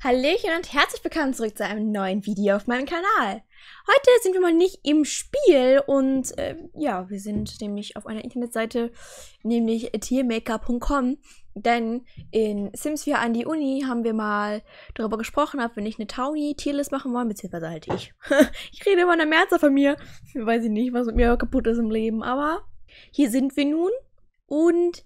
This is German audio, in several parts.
Hallöchen und herzlich willkommen zurück zu einem neuen Video auf meinem Kanal. Heute sind wir mal nicht im Spiel und äh, ja, wir sind nämlich auf einer Internetseite, nämlich tiermaker.com, denn in Sims 4 an die Uni haben wir mal darüber gesprochen, ob wir nicht eine tauni tierlist machen wollen, beziehungsweise halt ich. ich rede immer in der Merzer von mir, weiß ich nicht, was mit mir kaputt ist im Leben, aber hier sind wir nun und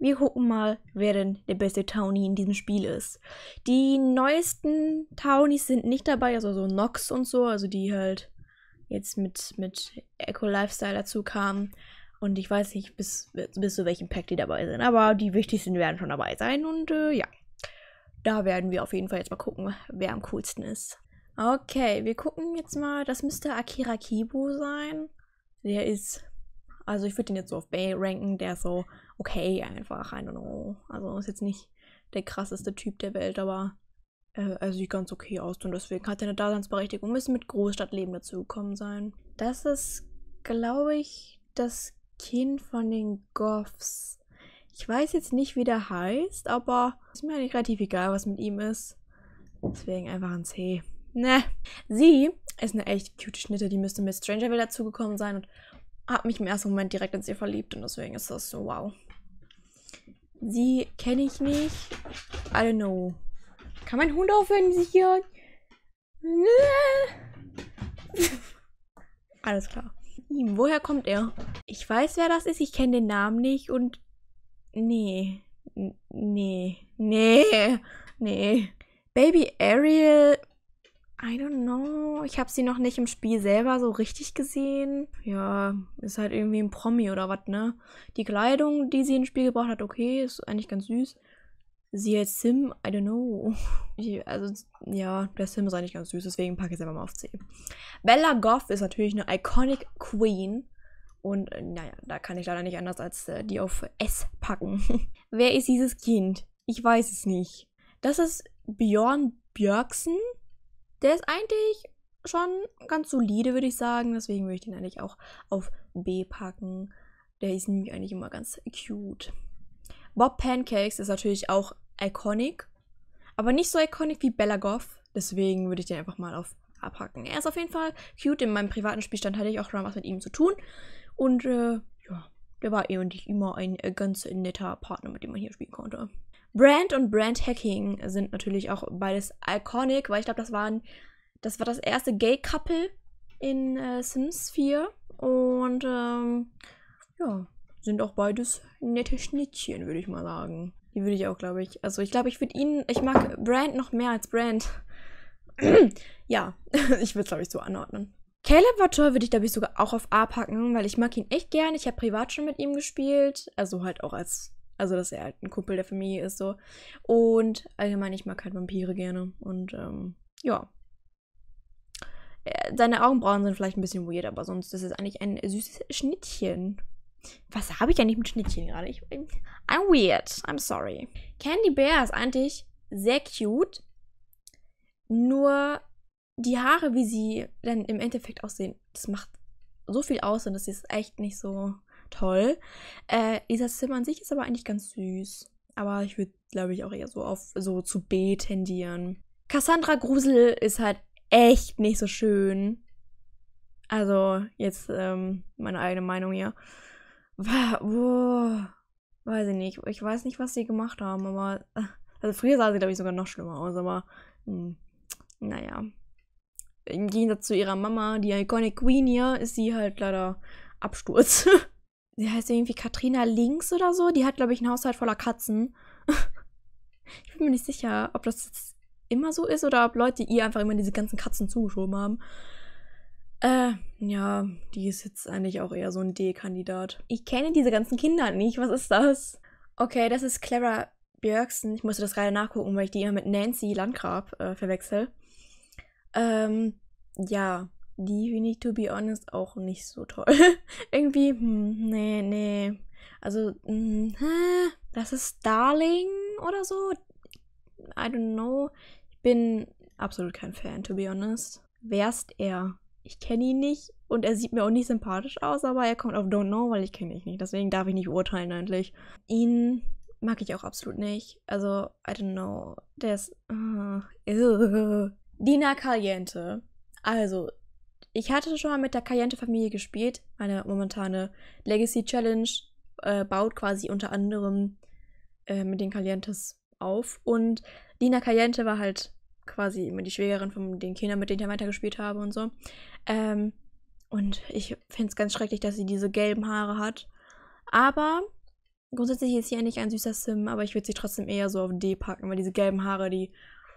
wir gucken mal, wer denn der beste Townie in diesem Spiel ist. Die neuesten Townies sind nicht dabei, also so Nox und so, also die halt jetzt mit, mit Eco Lifestyle dazu kamen. Und ich weiß nicht, bis, bis zu welchem Pack die dabei sind, aber die wichtigsten werden schon dabei sein und äh, ja. Da werden wir auf jeden Fall jetzt mal gucken, wer am coolsten ist. Okay, wir gucken jetzt mal. Das müsste Akira Kibo sein. Der ist. Also ich würde den jetzt so auf Bay ranken, der so okay einfach. I don't know. Also ist jetzt nicht der krasseste Typ der Welt, aber äh, er sieht ganz okay aus und deswegen hat er eine Daseinsberechtigung. Müssen mit Großstadtleben dazugekommen sein. Das ist, glaube ich, das Kind von den Goffs. Ich weiß jetzt nicht, wie der heißt, aber ist mir eigentlich relativ egal, was mit ihm ist. Deswegen einfach ein C. Ne. Sie ist eine echt cute Schnitte, die müsste mit Strangerville dazugekommen sein und hat mich im ersten Moment direkt in sie verliebt und deswegen ist das so wow. Sie kenne ich nicht. I don't know. Kann mein Hund aufhören, sich hier... Alles klar. Hm, woher kommt er? Ich weiß, wer das ist. Ich kenne den Namen nicht und... Nee. Nee. Nee. Nee. Baby Ariel I don't know. Ich habe sie noch nicht im Spiel selber so richtig gesehen. Ja, ist halt irgendwie ein Promi oder was, ne? Die Kleidung, die sie ins Spiel gebracht hat, okay, ist eigentlich ganz süß. Sie als Sim, I don't know. also, ja, der Sim ist eigentlich ganz süß, deswegen packe ich es einfach mal auf C. Bella Goff ist natürlich eine Iconic Queen. Und äh, naja, da kann ich leider nicht anders als äh, die auf S packen. Wer ist dieses Kind? Ich weiß es nicht. Das ist Björn Björksen. Der ist eigentlich schon ganz solide, würde ich sagen. Deswegen würde ich den eigentlich auch auf B packen. Der ist nämlich eigentlich immer ganz cute. Bob Pancakes ist natürlich auch iconic. Aber nicht so iconic wie Bella Goff. Deswegen würde ich den einfach mal auf A packen. Er ist auf jeden Fall cute. In meinem privaten Spielstand hatte ich auch schon was mit ihm zu tun. Und äh, ja, der war eh und ich immer ein äh, ganz netter Partner, mit dem man hier spielen konnte. Brand und Brand Hacking sind natürlich auch beides iconic, weil ich glaube, das waren das war das erste Gay Couple in äh, Sims 4 und ähm, ja, sind auch beides nette Schnittchen, würde ich mal sagen. Die würde ich auch, glaube ich. Also ich glaube, ich würde ihn, ich mag Brand noch mehr als Brand. ja, ich würde es, glaube ich, so anordnen. Caleb Vator würde ich, glaube ich, sogar auch auf A packen, weil ich mag ihn echt gern. Ich habe privat schon mit ihm gespielt. Also halt auch als also, dass er halt ein Kumpel der Familie ist, so. Und allgemein, ich mag halt Vampire gerne. Und, ähm, ja. Äh, seine Augenbrauen sind vielleicht ein bisschen weird, aber sonst ist es eigentlich ein süßes Schnittchen. Was habe ich eigentlich mit Schnittchen gerade? Ich, ähm, I'm weird. I'm sorry. Candy Bear ist eigentlich sehr cute. Nur die Haare, wie sie dann im Endeffekt aussehen, das macht so viel aus und das ist echt nicht so toll. Äh, Isas Zimmer an sich ist aber eigentlich ganz süß. Aber ich würde, glaube ich, auch eher so auf so zu B tendieren. Cassandra Grusel ist halt echt nicht so schön. Also, jetzt ähm, meine eigene Meinung hier. Boah, weiß ich nicht. Ich weiß nicht, was sie gemacht haben, aber. Also, früher sah sie, glaube ich, sogar noch schlimmer aus, aber. Mh, hm, naja. Im Gegensatz zu ihrer Mama, die Iconic Queen hier, ist sie halt leider Absturz. sie heißt irgendwie Katrina Links oder so. Die hat, glaube ich, einen Haushalt voller Katzen. ich bin mir nicht sicher, ob das jetzt immer so ist oder ob Leute ihr einfach immer diese ganzen Katzen zugeschoben haben. Äh, ja, die ist jetzt eigentlich auch eher so ein D-Kandidat. Ich kenne diese ganzen Kinder nicht. Was ist das? Okay, das ist Clara Björksen. Ich musste das gerade nachgucken, weil ich die immer mit Nancy Landgrab äh, verwechsel. Ähm, ja, die finde ich, to be honest, auch nicht so toll. Irgendwie, hm, nee, nee. Also, hm, das ist Darling oder so. I don't know. Ich bin absolut kein Fan, to be honest. Wer ist er? Ich kenne ihn nicht und er sieht mir auch nicht sympathisch aus, aber er kommt auf Don't Know, weil ich kenne ihn nicht. Deswegen darf ich nicht urteilen eigentlich. Ihn mag ich auch absolut nicht. Also, I don't know. Der ist... Uh, Dina Caliente. Also, ich hatte schon mal mit der Cayente-Familie gespielt. Meine momentane Legacy-Challenge äh, baut quasi unter anderem äh, mit den Calientes auf. Und Lina Cayente war halt quasi immer die Schwägerin von den Kindern, mit denen ich weitergespielt habe und so. Ähm, und ich finde es ganz schrecklich, dass sie diese gelben Haare hat. Aber grundsätzlich ist sie ja nicht ein süßer Sim, aber ich würde sie trotzdem eher so auf D packen, weil diese gelben Haare, die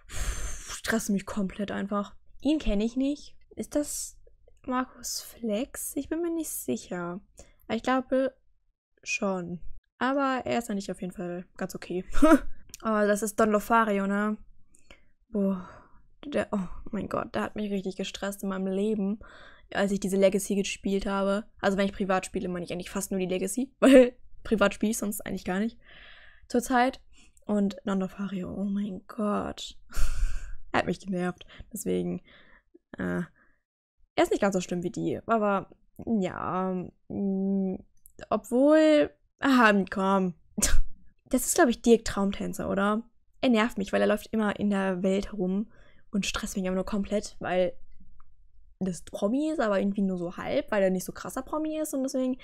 stressen mich komplett einfach. Ihn kenne ich nicht. Ist das Markus Flex? Ich bin mir nicht sicher. ich glaube schon. Aber er ist eigentlich auf jeden Fall ganz okay. oh, das ist Don Lofario, ne? Boah. Der, oh mein Gott, der hat mich richtig gestresst in meinem Leben, als ich diese Legacy gespielt habe. Also wenn ich privat spiele, meine ich eigentlich fast nur die Legacy, weil privat spiele ich sonst eigentlich gar nicht zurzeit. Und Nondofario, oh mein Gott. er hat mich genervt. Deswegen, äh, er ist nicht ganz so schlimm wie die, aber ja. Mh, mm, obwohl. Ah, komm. Das ist, glaube ich, Dirk Traumtänzer, oder? Er nervt mich, weil er läuft immer in der Welt rum und stresst mich aber nur komplett, weil das Promi ist, aber irgendwie nur so halb, weil er nicht so krasser Promi ist und deswegen. I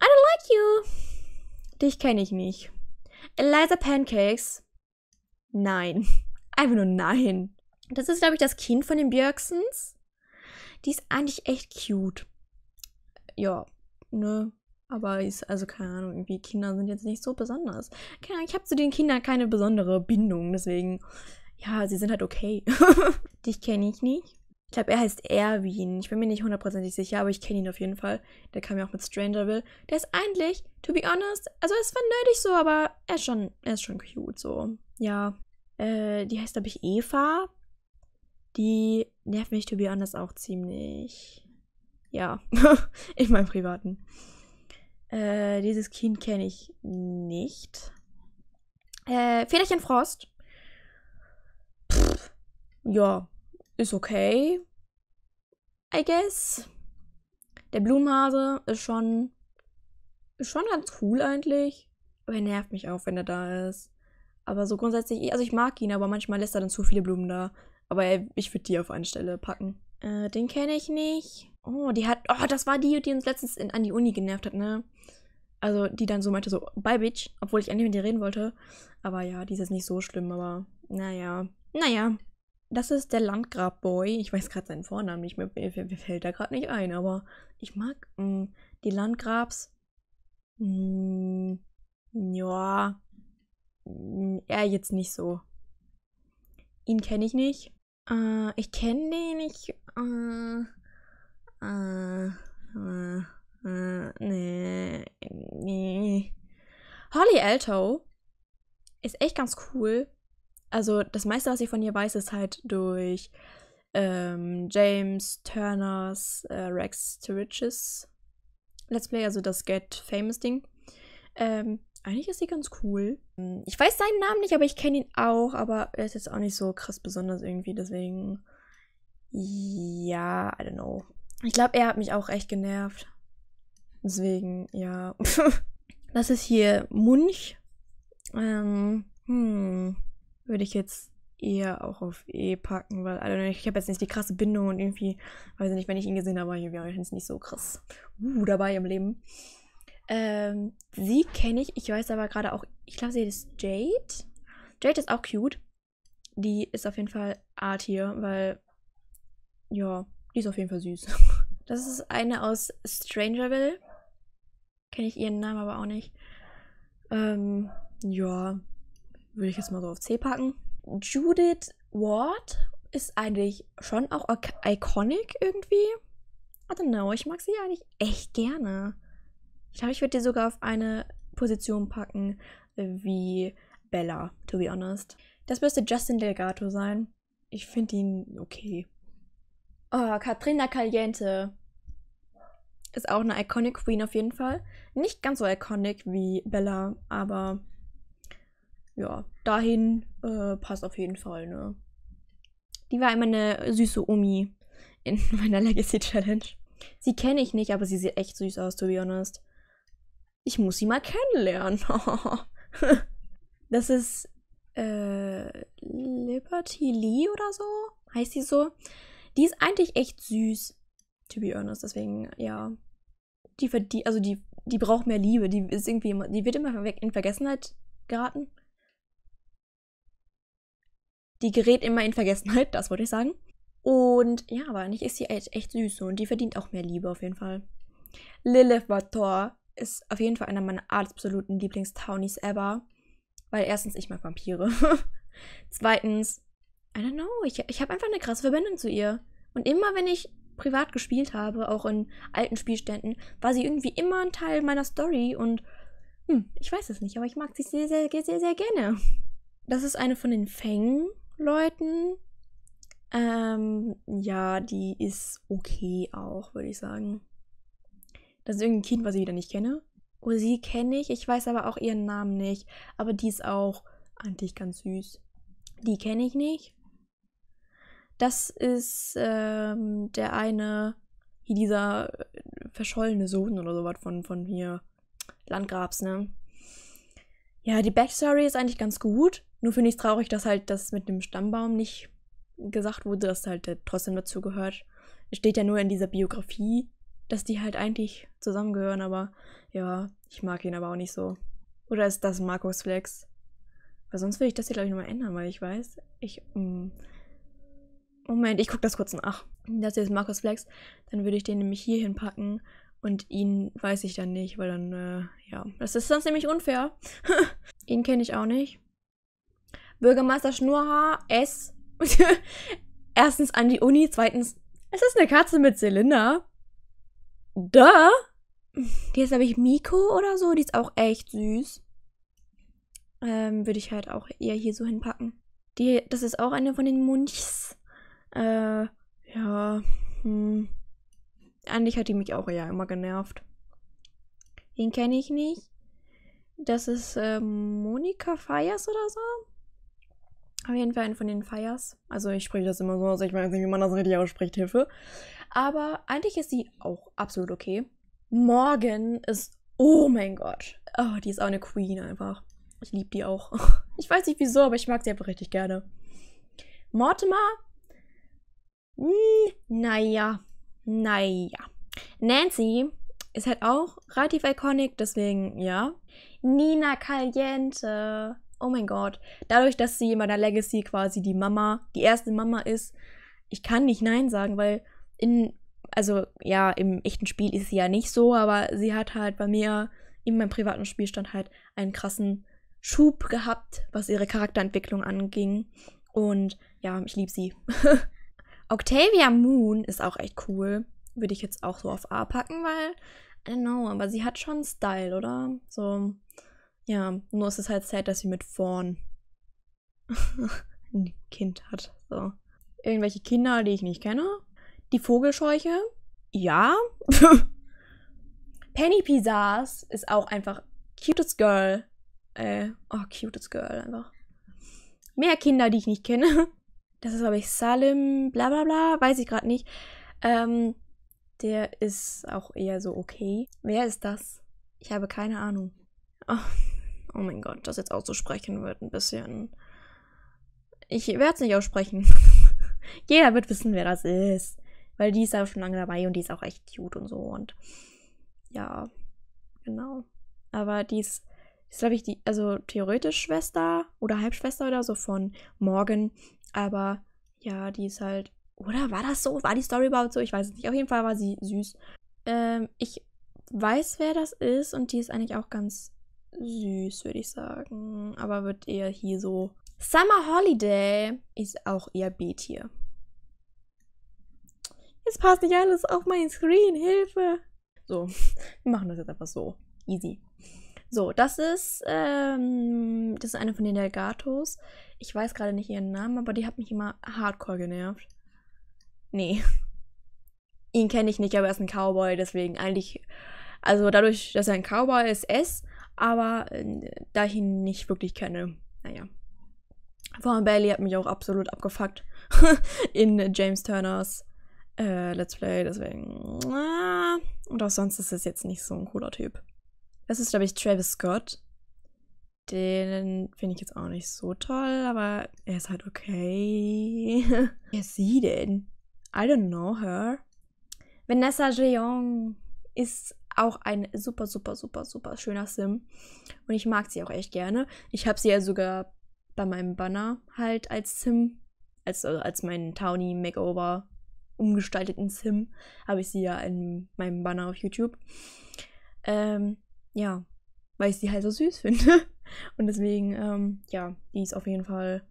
don't like you. Dich kenne ich nicht. Eliza Pancakes. Nein. Einfach nur nein. Das ist, glaube ich, das Kind von den Björksens. Die ist eigentlich echt cute. Ja, ne? Aber ist, also keine Ahnung, irgendwie Kinder sind jetzt nicht so besonders. Keine Ahnung, ich habe zu den Kindern keine besondere Bindung, deswegen, ja, sie sind halt okay. Dich kenne ich nicht. Ich glaube, er heißt Erwin. Ich bin mir nicht hundertprozentig sicher, aber ich kenne ihn auf jeden Fall. Der kam ja auch mit Strangerville. Der ist eigentlich, to be honest, also es war nötig so, aber er ist schon, er ist schon cute so. Ja. Äh, die heißt, glaube ich, Eva. Die nervt mich, to be honest, auch ziemlich. Ja, in meinem privaten. Äh, dieses Kind kenne ich nicht. Äh, Federchen Frost. Pff, ja, ist okay. I guess. Der Blumenhase ist schon, ist schon ganz cool eigentlich. Aber er nervt mich auch, wenn er da ist. Aber so grundsätzlich, also ich mag ihn, aber manchmal lässt er dann zu viele Blumen da. Aber ich würde die auf eine Stelle packen. Äh, den kenne ich nicht. Oh, die hat. Oh, das war die, die uns letztens in, an die Uni genervt hat, ne? Also, die dann so meinte, so, bye, Bitch, obwohl ich eigentlich mit dir reden wollte. Aber ja, die ist jetzt nicht so schlimm, aber naja. Naja. Das ist der Landgrabboy. Ich weiß gerade seinen Vornamen nicht mehr. Mir, mir fällt da gerade nicht ein, aber ich mag mh, mm, die Landgrabs. Mh, mm, ja. Mm, er jetzt nicht so. Ihn kenne ich nicht. Äh, ich kenne den nicht. Äh, äh, äh, nee, äh, nee. Holly Alto ist echt ganz cool. Also das meiste, was ich von ihr weiß, ist halt durch ähm, James Turners äh, Rex to Riches Let's Play, also das Get Famous Ding. Ähm, eigentlich ist sie ganz cool. Ich weiß seinen Namen nicht, aber ich kenne ihn auch. Aber er ist jetzt auch nicht so krass besonders irgendwie. Deswegen. Ja, I don't know. Ich glaube, er hat mich auch echt genervt. Deswegen, ja. das ist hier Munch. Ähm, hm. Würde ich jetzt eher auch auf E packen, weil I don't know, ich habe jetzt nicht die krasse Bindung und irgendwie, weiß ich nicht, wenn ich ihn gesehen habe, war ich irgendwie jetzt nicht so krass uh, dabei im Leben. Ähm, sie kenne ich. Ich weiß aber gerade auch, ich glaube, sie ist Jade. Jade ist auch cute. Die ist auf jeden Fall Art hier, weil, ja, die ist auf jeden Fall süß. Das ist eine aus Strangerville. Kenne ich ihren Namen aber auch nicht. Ähm, ja, würde ich jetzt mal so auf C packen. Judith Ward ist eigentlich schon auch iconic irgendwie. I don't know, ich mag sie eigentlich echt gerne. Ich glaube, ich würde die sogar auf eine Position packen wie Bella, to be honest. Das müsste Justin Delgato sein. Ich finde ihn okay. Oh, Katrina Caliente. Ist auch eine iconic Queen auf jeden Fall. Nicht ganz so iconic wie Bella, aber ja, dahin äh, passt auf jeden Fall, ne? Die war immer eine süße Omi in meiner Legacy Challenge. Sie kenne ich nicht, aber sie sieht echt süß aus, to be honest ich muss sie mal kennenlernen. das ist äh, Liberty Lee oder so? Heißt sie so? Die ist eigentlich echt süß, to be honest. Deswegen, ja. Die verdient, also die, die braucht mehr Liebe. Die ist irgendwie immer, die wird immer in Vergessenheit geraten. Die gerät immer in Vergessenheit, das wollte ich sagen. Und ja, aber eigentlich ist sie echt, echt süß und die verdient auch mehr Liebe auf jeden Fall. Lilith Vator ist auf jeden Fall einer meiner absoluten Lieblingstownies ever. Weil erstens, ich mag Vampire. Zweitens, I don't know, ich, ich habe einfach eine krasse Verbindung zu ihr. Und immer wenn ich privat gespielt habe, auch in alten Spielständen, war sie irgendwie immer ein Teil meiner Story und hm, ich weiß es nicht, aber ich mag sie sehr, sehr, sehr, sehr, sehr gerne. Das ist eine von den Feng-Leuten. Ähm, ja, die ist okay auch, würde ich sagen. Das ist irgendein Kind, was ich wieder nicht kenne. Oh, sie kenne ich, ich weiß aber auch ihren Namen nicht. Aber die ist auch eigentlich ganz süß. Die kenne ich nicht. Das ist ähm, der eine, wie dieser äh, verschollene Sohn oder sowas von, von hier. Landgrabs, ne? Ja, die Backstory ist eigentlich ganz gut. Nur finde ich es traurig, dass halt das mit dem Stammbaum nicht gesagt wurde, dass halt der trotzdem dazu gehört. Es steht ja nur in dieser Biografie, dass die halt eigentlich zusammengehören, aber ja, ich mag ihn aber auch nicht so. Oder ist das Markus Flex? Weil sonst würde ich das hier, glaube ich, nochmal ändern, weil ich weiß, ich. Mh. Mm, Moment, ich gucke das kurz nach. Das hier ist Markus Flex. Dann würde ich den nämlich hier hinpacken und ihn weiß ich dann nicht, weil dann, äh, ja. Das ist sonst nämlich unfair. ihn kenne ich auch nicht. Bürgermeister Schnurhaar, S. Erstens an die Uni, zweitens, es ist eine Katze mit Zylinder. Da? Die ist, glaube ich, Miko oder so. Die ist auch echt süß. Ähm, würde ich halt auch eher hier so hinpacken. Die, das ist auch eine von den Munchs. Äh, ja. Hm. Eigentlich hat die mich auch eher immer genervt. Den kenne ich nicht. Das ist äh, Monika Fires oder so. Auf jeden Fall eine von den Fires. Also ich spreche das immer so aus. Ich weiß nicht, wie man das richtig ausspricht. Hilfe. Aber eigentlich ist sie auch absolut okay. Morgan ist, oh mein Gott. Oh, die ist auch eine Queen einfach. Ich liebe die auch. Ich weiß nicht wieso, aber ich mag sie einfach richtig gerne. Mortimer? Hm, naja, naja. Nancy ist halt auch relativ iconic, deswegen ja. Nina Caliente. Oh mein Gott. Dadurch, dass sie in meiner Legacy quasi die Mama, die erste Mama ist, ich kann nicht Nein sagen, weil in, also ja, im echten Spiel ist sie ja nicht so, aber sie hat halt bei mir in meinem privaten Spielstand halt einen krassen Schub gehabt, was ihre Charakterentwicklung anging. Und ja, ich liebe sie. Octavia Moon ist auch echt cool. Würde ich jetzt auch so auf A packen, weil, I don't know, aber sie hat schon Style, oder? So, ja, nur ist es halt sad, dass sie mit vorn ein Kind hat. So. Irgendwelche Kinder, die ich nicht kenne. Die Vogelscheuche? Ja. Penny Pizzas ist auch einfach cutest girl. Äh, oh, cutest girl einfach. Mehr Kinder, die ich nicht kenne. Das ist, glaube ich, Salim, bla bla bla, weiß ich gerade nicht. Ähm, der ist auch eher so okay. Wer ist das? Ich habe keine Ahnung. Oh, oh mein Gott, das jetzt auszusprechen wird ein bisschen. Ich werde es nicht aussprechen. Jeder wird wissen, wer das ist. Weil die ist ja schon lange dabei und die ist auch echt cute und so. Und ja, genau. Aber die ist, ist glaube ich, die, also theoretisch Schwester oder Halbschwester oder so von Morgan. Aber ja, die ist halt. Oder war das so? War die Story überhaupt so? Ich weiß es nicht. Auf jeden Fall war sie süß. Ähm, ich weiß, wer das ist und die ist eigentlich auch ganz süß, würde ich sagen. Aber wird eher hier so. Summer Holiday ist auch eher B-Tier es passt nicht alles auf meinen Screen, Hilfe. So, wir machen das jetzt einfach so. Easy. So, das ist, ähm, das ist eine von den Delgatos. Ich weiß gerade nicht ihren Namen, aber die hat mich immer hardcore genervt. Nee. Ihn kenne ich nicht, aber er ist ein Cowboy, deswegen eigentlich, also dadurch, dass er ein Cowboy ist, S, aber äh, da ich ihn nicht wirklich kenne, naja. Vor allem Bailey hat mich auch absolut abgefuckt in James Turners äh, Let's Play, deswegen. Ah. Und auch sonst ist es jetzt nicht so ein cooler Typ. Das ist, glaube ich, Travis Scott. Den finde ich jetzt auch nicht so toll, aber er ist halt okay. Wer ist sie denn? I don't know her. Vanessa Jeong ist auch ein super, super, super, super schöner Sim. Und ich mag sie auch echt gerne. Ich habe sie ja sogar bei meinem Banner halt als Sim, als, also als mein Townie Makeover umgestalteten Sim. Habe ich sie ja in meinem Banner auf YouTube. Ähm, ja, weil ich sie halt so süß finde. Und deswegen, ähm, ja, die ist auf jeden Fall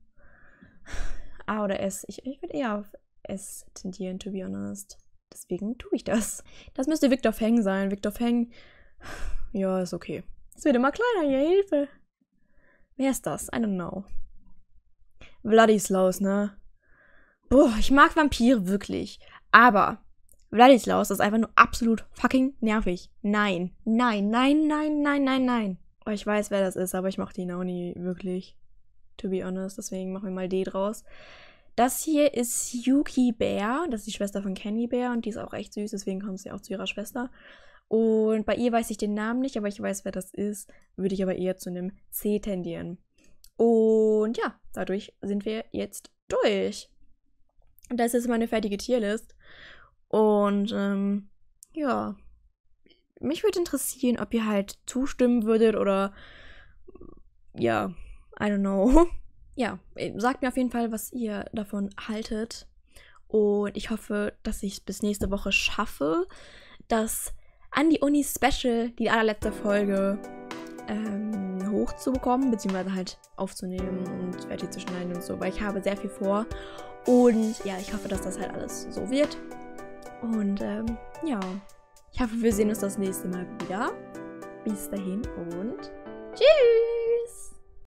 A oder S. Ich, ich würde eher auf S tendieren, to be honest. Deswegen tue ich das. Das müsste Victor Feng sein. Victor Feng, ja, ist okay. Es wird immer kleiner, ja, Hilfe. Wer ist das? I don't know. Vladislaus, ne? Boah, ich mag Vampire wirklich. Aber Vladislaus ist einfach nur absolut fucking nervig. Nein, nein, nein, nein, nein, nein, nein. Oh, ich weiß, wer das ist, aber ich mochte die auch nie wirklich. To be honest, deswegen machen wir mal D draus. Das hier ist Yuki Bear. Das ist die Schwester von Candy Bear und die ist auch echt süß, deswegen kommt sie auch zu ihrer Schwester. Und bei ihr weiß ich den Namen nicht, aber ich weiß, wer das ist. Würde ich aber eher zu einem C tendieren. Und ja, dadurch sind wir jetzt durch. Das ist meine fertige Tierlist. Und ähm, ja, mich würde interessieren, ob ihr halt zustimmen würdet oder ja, I don't know. Ja, äh, sagt mir auf jeden Fall, was ihr davon haltet. Und ich hoffe, dass ich es bis nächste Woche schaffe, das an die Uni Special die allerletzte Folge ähm, hochzubekommen, beziehungsweise halt aufzunehmen und fertig zu schneiden und so, weil ich habe sehr viel vor und ja, ich hoffe, dass das halt alles so wird. Und ähm, ja, ich hoffe, wir sehen uns das nächste Mal wieder. Bis dahin und tschüss!